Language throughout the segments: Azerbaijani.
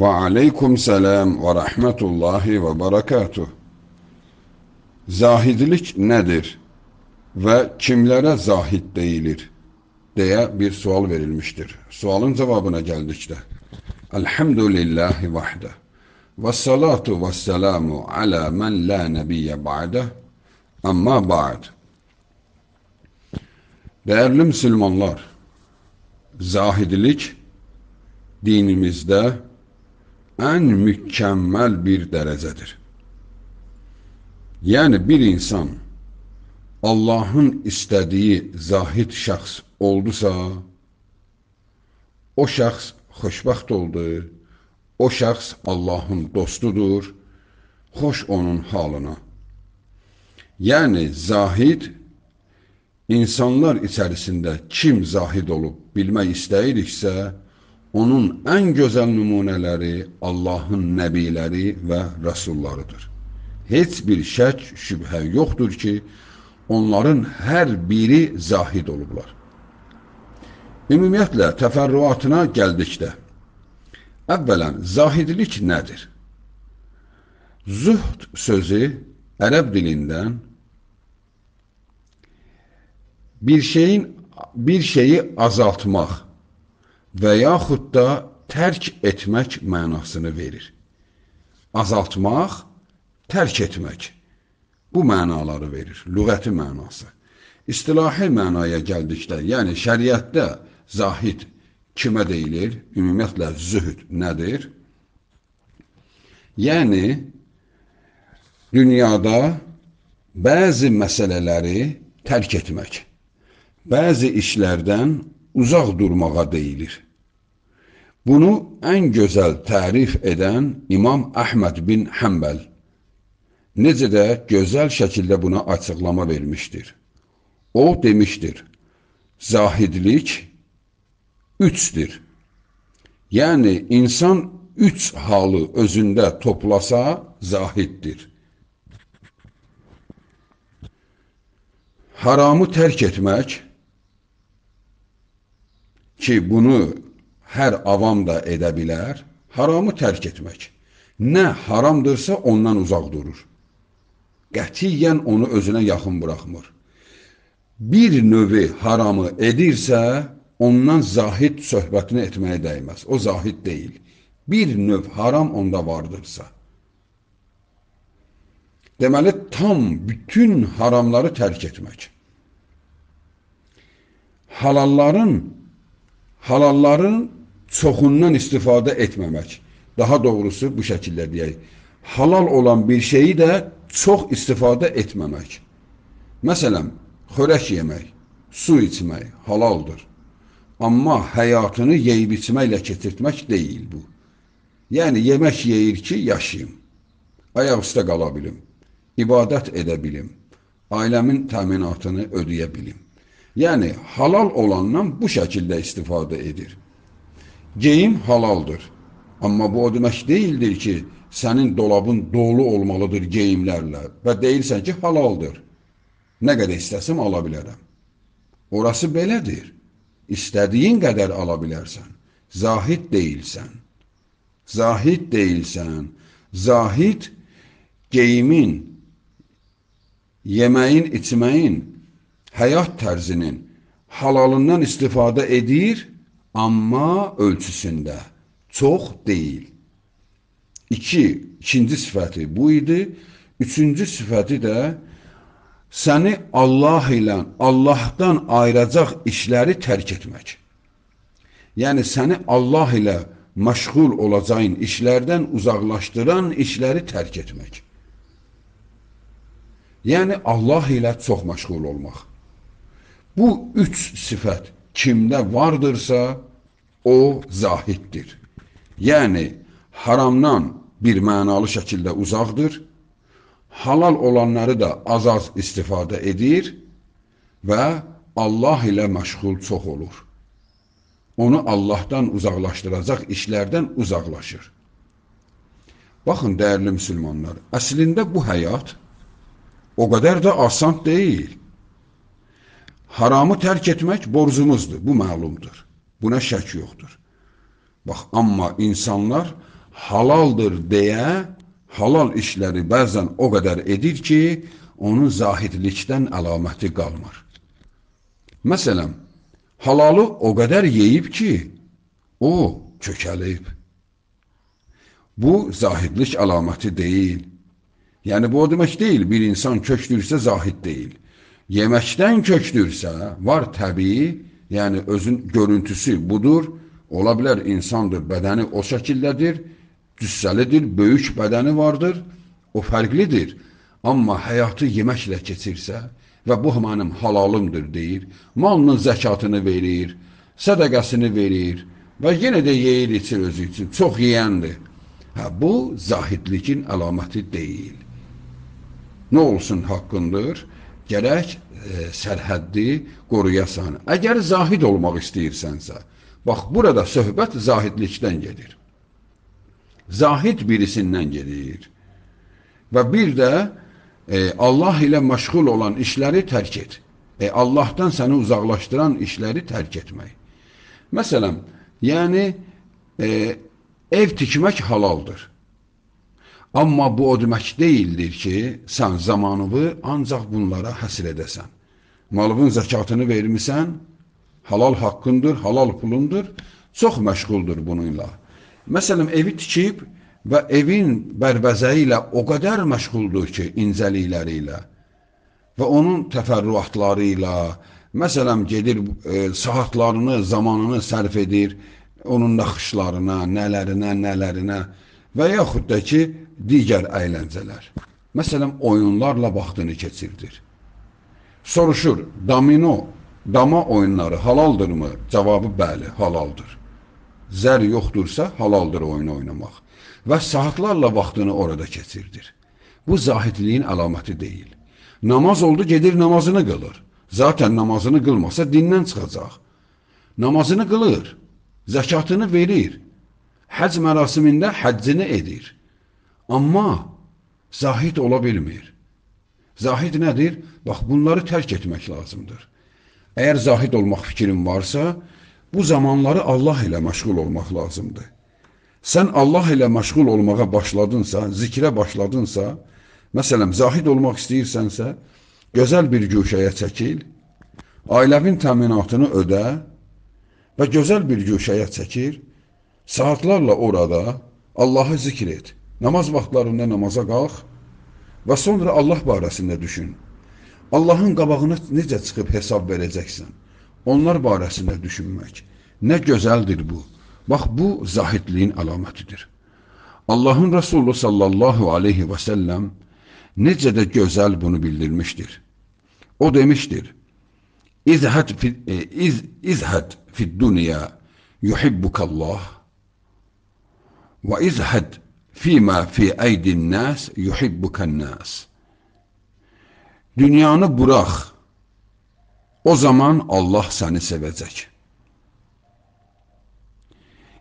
Ve aleyküm selam ve rahmetullahi ve berekatuh. Zahidlik nedir ve kimlere zahid değilir diye bir sual verilmiştir. Sualın cevabına geldik de. Elhamdülillahi vahde. Ve salatu ve selamu ala men la nebiye ba'de. Amma ba'd. Değerli Müslümanlar, zahidlik dinimizde en mükemmel bir derecedir. Yani bir insan Allah'ın istediği zahid şəxs oldusa, o şəxs xoşbaxt oldu, o şəxs Allahın dostudur, xoş onun halına. Yəni, zahid, insanlar içərisində kim zahid olub bilmək istəyiriksə, onun ən gözəl nümunələri Allahın nəbiləri və rəsullarıdır. Heç bir şək, şübhə yoxdur ki, onların hər biri zahid olublar. Ümumiyyətlə, təfərrüatına gəldikdə, əvvələn, zahidlik nədir? Zühd sözü ərəb dilindən bir şeyin bir şeyi azaltmaq, və yaxud da tərk etmək mənasını verir. Azaltmaq, tərk etmək bu mənaları verir, lüğəti mənası. İstilahi mənaya gəldikdə, yəni şəriətdə zahid kimə deyilir? Ümumiyyətlə zühd nədir? Yəni dünyada bəzi məsələləri tərk etmək, bəzi işlərdən uzaq durmağa deyilir. Bunu ən gözəl tərif edən İmam Əhməd bin Həmbəl necə də gözəl şəkildə buna açıqlama vermişdir. O demişdir, zahidlik üçdür. Yəni, insan üç halı özündə toplasa zahiddir. Haramı tərk etmək, ki bunu hər avam da edə bilər, haramı tərk etmək. Nə haramdırsa ondan uzaq durur. Qətiyyən onu özünə yaxın buraxmır. Bir növü haramı edirsə, ondan zahid söhbətini etməyə dəyməz. O zahid deyil. Bir növ haram onda vardırsa. Deməli, tam bütün haramları tərk etmək. Halalların halalların çoxundan istifadə etməmək. Daha doğrusu bu şəkildə deyək. Halal olan bir şeyi də çox istifadə etməmək. Məsələn, xörək yemək, su içmək halaldır. Amma həyatını yeyib içməklə keçirtmək deyil bu. Yəni, yemək yeyir ki, yaşayım, ayaq üstə qala bilim, ibadət edə bilim, ailəmin təminatını ödəyə bilim. Yəni, halal olandan bu şəkildə istifadə edir. Geyim halaldır. Amma bu o demək deyildir ki, sənin dolabın dolu olmalıdır geyimlərlə və deyilsən ki, halaldır. Nə qədər istəsəm ala bilərəm. Orası belədir. İstədiyin qədər ala bilərsən. Zahid deyilsən. Zahid deyilsən. Zahid geyimin, yeməyin, içməyin, həyat tərzinin halalından istifadə edir amma ölçüsündə çox deyil. 2. İki, ikinci sifəti bu idi. Üçüncü sifəti də səni Allah ilə Allahdan ayıracaq işləri tərk etmək. Yəni səni Allah ilə məşğul olacağın işlərdən uzaqlaşdıran işləri tərk etmək. Yəni Allah ilə çox məşğul olmaq. Bu üç sifət kimdə vardırsa, o zahiddir. Yəni, haramdan bir mənalı şəkildə uzaqdır, halal olanları da az-az istifadə edir və Allah ilə məşğul çox olur. Onu Allahdan uzaqlaşdıracaq işlərdən uzaqlaşır. Baxın, dəyərli müsəlmanlar, əslində bu həyat o qədər də asan deyil. Haramı tərk etmək borcumuzdur, bu məlumdur. Buna şək yoxdur. Bax, amma insanlar halaldır deyə halal işləri bəzən o qədər edir ki, onun zahidlikdən əlaməti qalmır. Məsələn, halalı o qədər yeyib ki, o kökəlib. Bu zahidlik əlaməti deyil. Yəni bu o demək deyil, bir insan kökdürsə zahid deyil. Yeməkdən kökdürsə, var təbii, yəni özün görüntüsü budur, ola bilər insandır, bədəni o şəkildədir, cüssəlidir, böyük bədəni vardır, o fərqlidir. Amma həyatı yeməklə keçirsə və bu mənim halalımdır deyir, malının zəkatını verir, sədəqəsini verir və yenə də yeyir, içir özü üçün, çox yeyəndir. Hə, bu zahidlikin əlaməti deyil. Nə olsun haqqındır? gərək e, sərhəddi qoruyasan. Əgər zahid olmaq istəyirsənsə, bax burada söhbət zahidlikdən gedir. Zahid birisindən gedir. Və bir də e, Allah ilə məşğul olan işləri tərk et. E, Allahdan səni uzaqlaşdıran işləri tərk etmək. Məsələn, yəni e, ev tikmək halaldır. Amma bu o demək deyildir ki, sən zamanını ancaq bunlara həsr edəsən. Malının zəkatını vermisən, halal haqqındır, halal pulundur, çox məşğuldur bununla. Məsələn, evi tikib və evin bərbəzəyi ilə o qədər məşğuldur ki, incəlikləri ilə və onun təfərrüatları ilə, məsələn, gedir e, saatlarını, zamanını sərf edir, onun naxışlarına, nələrinə, nələrinə, nələrinə və yaxud da ki, digər əyləncələr. Məsələn, oyunlarla vaxtını keçirdir. Soruşur, domino, dama oyunları halaldırmı? Cavabı bəli, halaldır. Zər yoxdursa, halaldır oyunu oynamaq. Və saatlarla vaxtını orada keçirdir. Bu zahidliyin əlaməti deyil. Namaz oldu, gedir namazını qılır. Zaten namazını qılmasa dindən çıxacaq. Namazını qılır, zəkatını verir həc mərasimində həccini edir. Amma zahid ola bilmir. Zahid nədir? Bax, bunları tərk etmək lazımdır. Əgər zahid olmaq fikrin varsa, bu zamanları Allah ilə məşğul olmaq lazımdır. Sən Allah ilə məşğul olmağa başladınsa, zikrə başladınsa, məsələn, zahid olmaq istəyirsənsə, gözəl bir güşəyə çəkil, ailəvin təminatını ödə və gözəl bir güşəyə çəkil, Saatlarla orada Allahı zikret, Namaz vaxtlarında namaza qalx və sonra Allah barəsində düşün. Allahın qabağına necə çıxıb hesab verəcəksən? Onlar barəsində düşünmək. Nə gözəldir bu. Bax, bu zahidliyin əlamətidir. Allahın Resulü sallallahu aleyhi ve səlləm necə də gözəl bunu bildirmişdir. O demişdir, İzhəd fid, e, iz, izhəd fid dünya yuhibbukallah وازهد fima fi eydin nas yuhibbukan nas. Dünyanı burax. O zaman Allah səni sevəcək.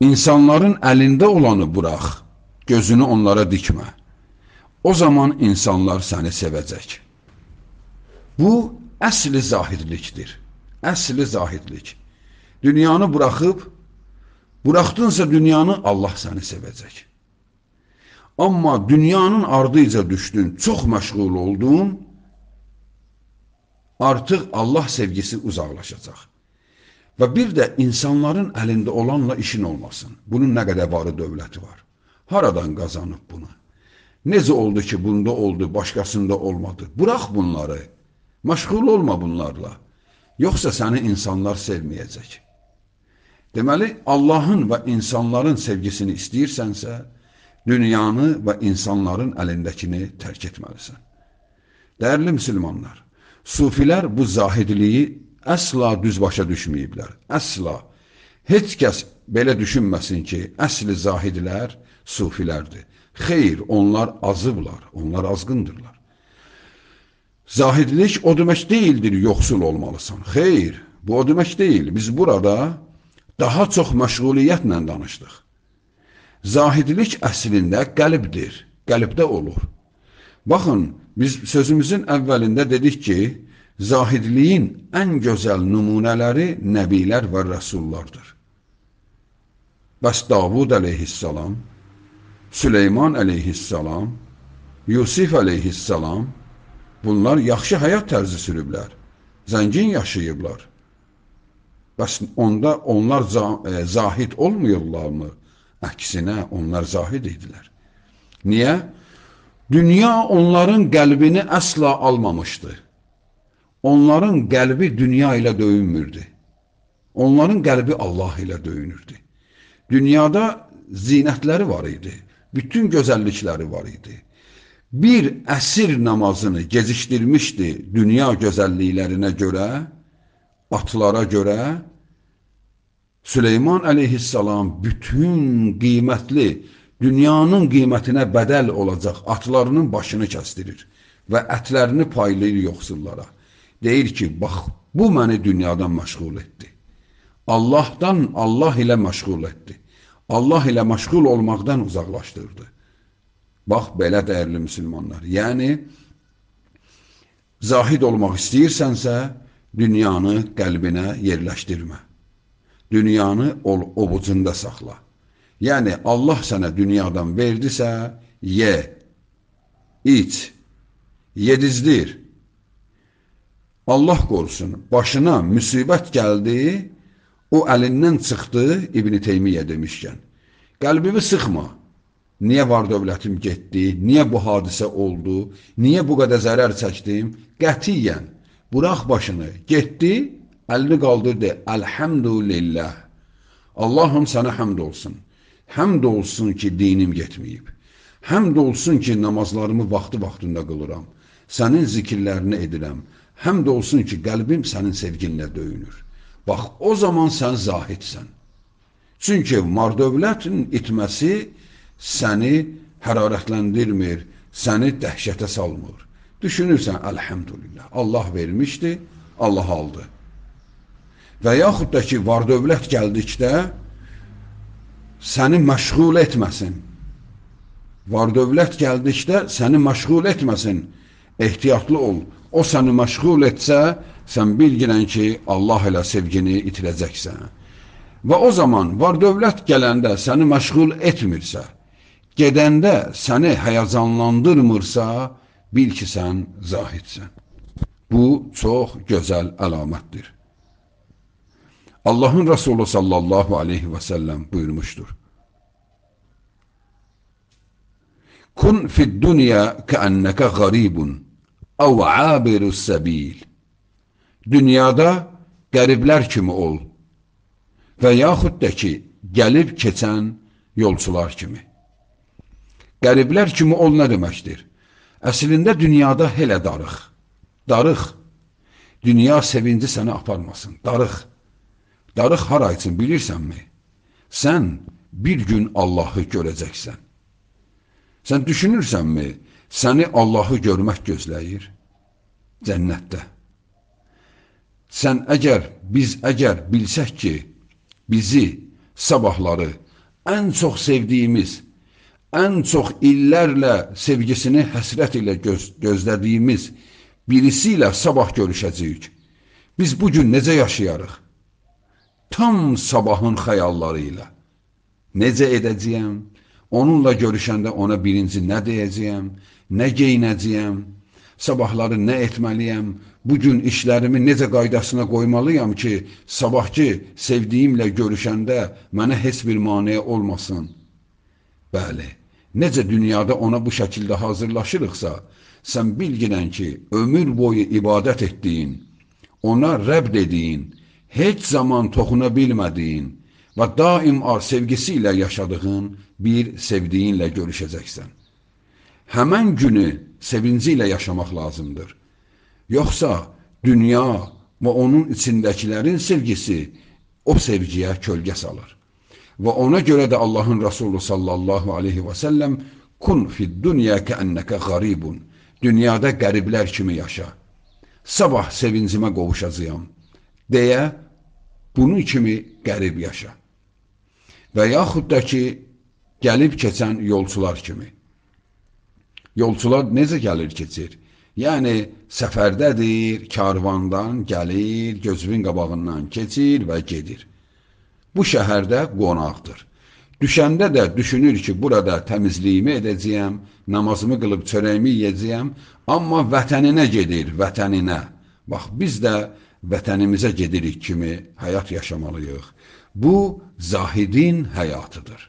İnsanların əlində olanı burax. Gözünü onlara dikmə. O zaman insanlar səni sevəcək. Bu əsli zahidlikdir. Əsli zahidlik. Dünyanı buraxıb Buraxdınsa dünyanı, Allah səni sevəcək. Amma dünyanın ardıyca düşdün, çox məşğul oldun, artıq Allah sevgisi uzaqlaşacaq. Və bir də insanların əlində olanla işin olmasın. Bunun nə qədər varı dövləti var. Haradan qazanıb bunu? Necə oldu ki, bunda oldu, başqasında olmadı? Burax bunları. Məşğul olma bunlarla. Yoxsa səni insanlar sevməyəcək. Deməli, Allahın və insanların sevgisini istəyirsənsə, dünyanı və insanların əlindəkini tərk etməlisən. Dəyərli müsəlmanlar, sufilər bu zahidliyi əsla düz başa düşməyiblər. Əsla. Heç kəs belə düşünməsin ki, əsli zahidlər sufilərdir. Xeyr, onlar azıblar, onlar azğındırlar. Zahidlik o demək deyildir, yoxsul olmalısan. Xeyr, bu o demək deyil. Biz burada daha çox məşğuliyyətlə danışdıq. Zahidlik əslində qəlibdir, qəlibdə olur. Baxın, biz sözümüzün əvvəlində dedik ki, zahidliyin ən gözəl nümunələri nəbilər və rəsullardır. Bəs Davud əleyhissalam, Süleyman əleyhissalam, Yusif əleyhissalam, bunlar yaxşı həyat tərzi sürüblər, zəngin yaşayıblar. Bəs onda onlar e, zahid olmuyorlarmı? Əksinə, onlar zahid idilər. Niyə? Dünya onların qəlbini əsla almamışdı. Onların qəlbi dünya ilə döyünmürdü. Onların qəlbi Allah ilə döyünürdü. Dünyada zinətləri var idi. Bütün gözəllikləri var idi. Bir əsir namazını gecikdirmişdi dünya gözəlliklərinə görə atılara görə Süleyman əleyhissalam bütün qiymətli, dünyanın qiymətinə bədəl olacaq atlarının başını kəstirir və ətlərini paylayır yoxsullara. Deyir ki, bax, bu məni dünyadan məşğul etdi. Allahdan Allah ilə məşğul etdi. Allah ilə məşğul olmaqdan uzaqlaşdırdı. Bax, belə dəyərli müsəlmanlar. Yəni, zahid olmaq istəyirsənsə, Dünyanı qəlbinə yerləşdirmə. Dünyanı ol ovucunda saxla. Yəni Allah sənə dünyadan verdisə, ye, iç, yedizdir. Allah qorusun, başına müsibət gəldi, o əlindən çıxdı İbn Teymiyyə demişkən. Qəlbimi sıxma. Niyə var dövlətim getdi? Niyə bu hadisə oldu? Niyə bu qədər zərər çəkdim? Qətiyyən Burax başını, getdi, əlini qaldırdı. Elhamdülillah. Allahım sənə həmd olsun. Həmd olsun ki, dinim getməyib. Həmd olsun ki, namazlarımı vaxtı-vaxtında qılıram. Sənin zikirlərini edirəm. Həmd olsun ki, qəlbim sənin sevginlə döyünür. Bax, o zaman sən zahidsən. Çünki mardövlətin itməsi səni hərarətləndirmir, səni dəhşətə salmır. Düşünürsən, əlhəmdülillah, Allah vermişdi, Allah aldı. Və yaxud da ki, var dövlət gəldikdə səni məşğul etməsin. Var dövlət gəldikdə səni məşğul etməsin. Ehtiyatlı ol. O səni məşğul etsə, sən bilgilən ki, Allah ilə sevgini itirəcəksən. Və o zaman var dövlət gələndə səni məşğul etmirsə, gedəndə səni həyəcanlandırmırsa, Bil ki, sən zahidsən. Bu, çox gözəl əlamətdir. Allahın Resulü sallallahu aleyhi və səlləm buyurmuşdur. Kun fid dünya kəənnəkə qaribun əv abiru səbil. Dünyada qəriblər kimi ol və yaxud da ki, gəlib keçən yolçular kimi. Qəriblər kimi ol nə deməkdir? Əslində dünyada helə darıq. Darıq. Dünya sevinci sənə aparmasın. Darıq. Darıq hara üçün bilirsənmi? Sən bir gün Allahı görəcəksən. Sən düşünürsənmi? Səni Allahı görmək gözləyir cənnətdə. Sən əgər, biz əgər bilsək ki, bizi sabahları ən çox sevdiyimiz ən çox illərlə sevgisini həsrət ilə göz, gözlədiyimiz birisi ilə sabah görüşəcəyik. Biz bu gün necə yaşayarıq? Tam sabahın xəyalları ilə. Necə edəcəyəm? Onunla görüşəndə ona birinci nə deyəcəyəm? Nə geyinəcəyəm? Sabahları nə etməliyəm? Bu gün işlərimi necə qaydasına qoymalıyam ki, sabahki sevdiyimlə görüşəndə mənə heç bir maneə olmasın? Bəli, necə dünyada ona bu şəkildə hazırlaşırıqsa, sən bilginən ki, ömür boyu ibadət etdiyin, ona rəb dediyin, heç zaman toxuna bilmədiyin və daim ar sevgisi ilə yaşadığın bir sevdiyinlə görüşəcəksən. Həmən günü sevinci ilə yaşamaq lazımdır. Yoxsa dünya və onun içindəkilərin sevgisi o sevgiyə kölgə salır. Və ona görə də Allahın Rasulü sallallahu aleyhi və səlləm Kun fid dünya kəənnəkə qaribun Dünyada qəriblər kimi yaşa. Sabah sevincimə qovuşacağam. Deyə bunun kimi qərib yaşa. Və yaxud da ki, gəlib keçən yolçular kimi. Yolçular necə gəlir keçir? Yəni, səfərdədir, karvandan gəlir, gözünün qabağından keçir və gedir bu şəhərdə qonaqdır. Düşəndə də düşünür ki, burada təmizliyimi edəcəyəm, namazımı qılıb çörəyimi yeyəcəyəm, amma vətəninə gedir, vətəninə. Bax, biz də vətənimizə gedirik kimi həyat yaşamalıyıq. Bu, zahidin həyatıdır.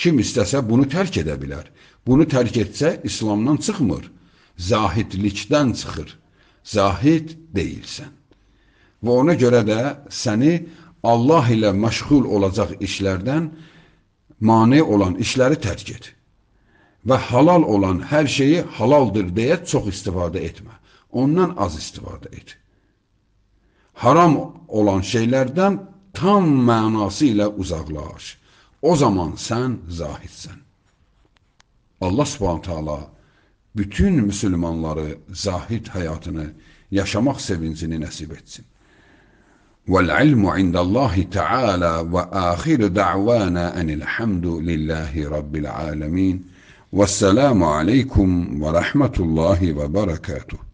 Kim istəsə bunu tərk edə bilər. Bunu tərk etsə, İslamdan çıxmır. Zahidlikdən çıxır. Zahid deyilsən. Və ona görə də səni Allah ilə məşğul olacaq işlərdən mane olan işləri tərk et. Və halal olan hər şeyi halaldır deyə çox istifadə etmə. Ondan az istifadə et. Haram olan şeylərdən tam mənası ilə uzaqlaş. O zaman sən zahidsən. Allah subhanət hala bütün müsəlmanları zahid həyatını yaşamaq sevincini nəsib etsin. والعلم عند الله تعالى وآخر دعوانا أن الحمد لله رب العالمين والسلام عليكم ورحمة الله وبركاته